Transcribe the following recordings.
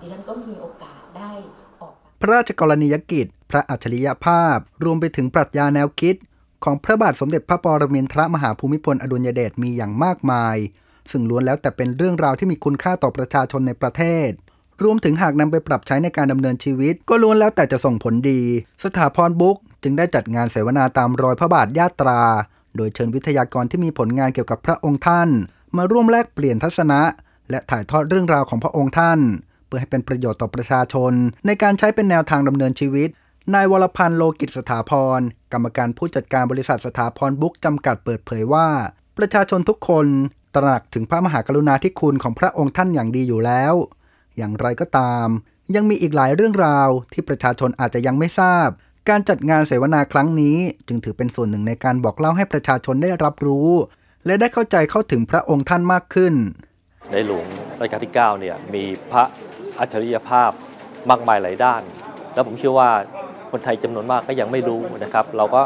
ดิฉันก็มีโอกาสได้ออกพระราชกรณียกิจ พระอัจฉริยภาพ รวมไปถึงปรัชญาแนวคิด ของพระบาทสมเด็จพระปรมินทรมหาภูมิพล อดุลยเดชมีอย่างมากมาย ซึ่งล้วนแล้วแต่เป็นเรื่องราวที่มีคุณค่าต่อประชาชนในประเทศ รวมถึงหากนำไปปรับใช้ในการดำเนินชีวิต ก็ล้วนแล้วแต่จะส่งผลดี สถาพรบุ๊กจึงได้จัดงานเสวนาตามรอยพระบาทญาตรา โดยเชิญวิทยากรที่มีผลงานเกี่ยวกับพระองค์ท่าน มาร่วมแลกเปลี่ยนทัศนะ และถ่ายทอดเรื่องราวของพระองค์ท่านเพื่อให้เป็นประโยชน์ต่อประชาชน ในการใช้เป็นแนวทางดำเนินชีวิต นายวรพันธ์โลกิจสถาพรกรรมการผู้จัดการบริษัทสถาพรบุ๊กจำกัดเปิดเผยว่า ประชาชนทุกคนตระหนักถึงพระมหากรุณาธิคุณของพระองค์ท่านอย่างดีอยู่แล้ว อย่างไรก็ตาม ยังมีอีกหลายเรื่องราว ที่ประชาชนอาจจะยังไม่ทราบ การจัดงานเสวนาครั้งนี้ จึงถือเป็นส่วนหนึ่งในการบอกเล่าให้ประชาชนได้รับรู้ และได้เข้าใจเข้าถึงพระองค์ท่านมากขึ้นในหลวงรัชกาลที่9เนี่ยมีพระอัจฉริยภาพมากมาย หลาย ด้าน แล้วผมเชื่อว่าคนไทยจำนวนมากก็ยังไม่รู้นะครับ เราก็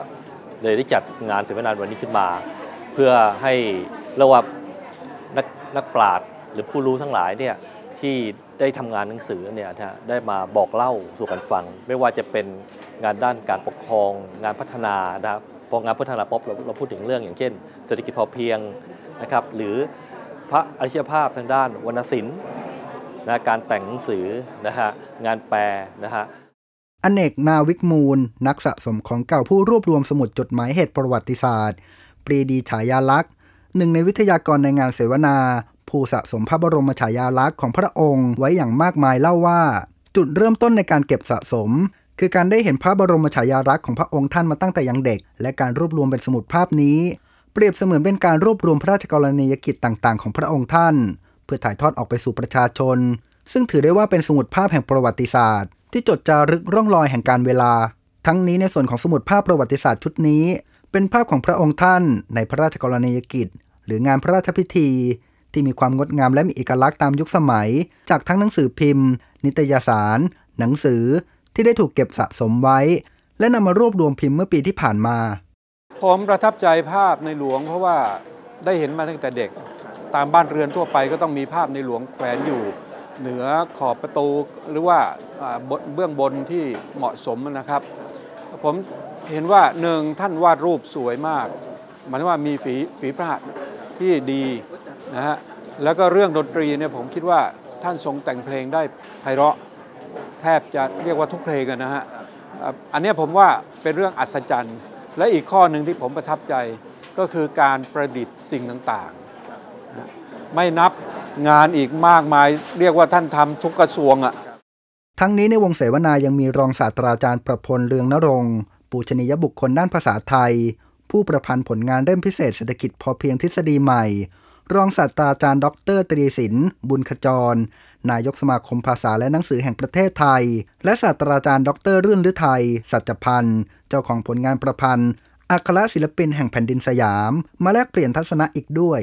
เลยได้จัดงานเสวนาวันนี้ขึ้นมา เพื่อให้ระว่านักนักปราชญ์หรือผู้รู้ทั้งหลายเนี่ยที่ได้ทำงานหนังสือเนี่ยนะได้มาบอกเล่าสู่กันฟัง ไม่ว่าจะเป็นงานด้านการปกครองงานพัฒนานะครับพองานพัฒนาป๊อปเราเราพูดถึงเรื่องอย่างเช่น เศรษฐกิจพอเพียงนะครับ หรือพระอริยภาพทางด้านวรรณศิลป์นะการแต่งหนังสือนะฮะ งานแปลนะฮะอเนกนาวิกมูลนักสะสมของเก่าผู้รวบรวมสมุดจดหมายเหตุประวัติศาสตร์ ปรีดีฉายาลักษ์หนึ่งในวิทยากรในงานเสวนา ผู้สะสมพระบรมฉายาลักษ์ของพระองค์ไว้อย่างมากมายเล่าว่า จุดเริ่มต้นในการเก็บสะสม คือการได้เห็นพระบรมฉายาลักษ์ของพระองค์ท่านมาตั้งแต่ยังเด็ก และการรวบรวมเป็นสมุดภาพนี้ เปรียบเสมือนเป็นการรวบรวมพระราชกรณียกิจต่างๆของพระองค์ท่านเพื่อถ่ายทอดออกไปสู่ประชาชน ซึ่งถือได้ว่าเป็นสมุดภาพแห่งประวัติศาสตร์ ที่จดจารึกร่องรอยแห่งการเวลา ทั้งนี้ในส่วนของสมุดภาพประวัติศาสตร์ชุดนี้เป็นภาพของพระองค์ท่านในพระราชกรณียกิจ หรืองานพระราชพิธี ที่มีความงดงามและมีเอกลักษณ์ตามยุคสมัย จากทั้งหนังสือพิมพ์ นิตยสาร หนังสือที่ได้ถูกเก็บสะสมไว้ และนำมารวบรวมพิมพ์เมื่อปีที่ผ่านมา ผมประทับใจภาพในหลวงเพราะว่าได้เห็นมาตั้งแต่เด็กตามบ้านเรือนทั่วไปก็ต้องมีภาพในหลวงแขวนอยู่ เหนือขอบประตูหรือว่าเบื้องบนที่เหมาะสมนะครับ ผมเห็นว่าหนึ่งท่านวาดรูปสวยมากมันว่ามีฝีฝีพระหัตที่ดีนะฮะแล้วก็เรื่องดนตรีเนี่ยผมคิดว่าท่านทรงแต่งเพลงได้ไพเราะแทบจะเรียกว่าทุกเพลงนะฮะอันนี้ผมว่าเป็นเรื่องอัศจรรย์และอีกข้อหนึ่งที่ผมประทับใจก็คือการประดิษฐ์สิ่งต่างไม่นับงานอีกมากมายเรียกว่าท่านทำทุกกระทรวงอะ่ะ ทั้งนี้ในวงเสวนายังมีรองศาสตราจารย์ประพลเรืองนรงปูชนียบุคคลด้านภาษาไทย ผู้ประพันธ์ผลงานเล่มพิเศษเศรษฐกิจพอเพียงทฤษฎีใหม่ รองศาสตราจารย์ดร ตรีศิลป์บุญขจร นายกสมาคมภาษาและหนังสือแห่งประเทศไทย และศาสตราจารย์ดรเรื่นฤทัยสัจพันธ์เจ้าของผลงานประพันธ์อัครศิลปินแห่งแผ่นดินสยามมาแลกเปลี่ยนทัศนะอีกด้วย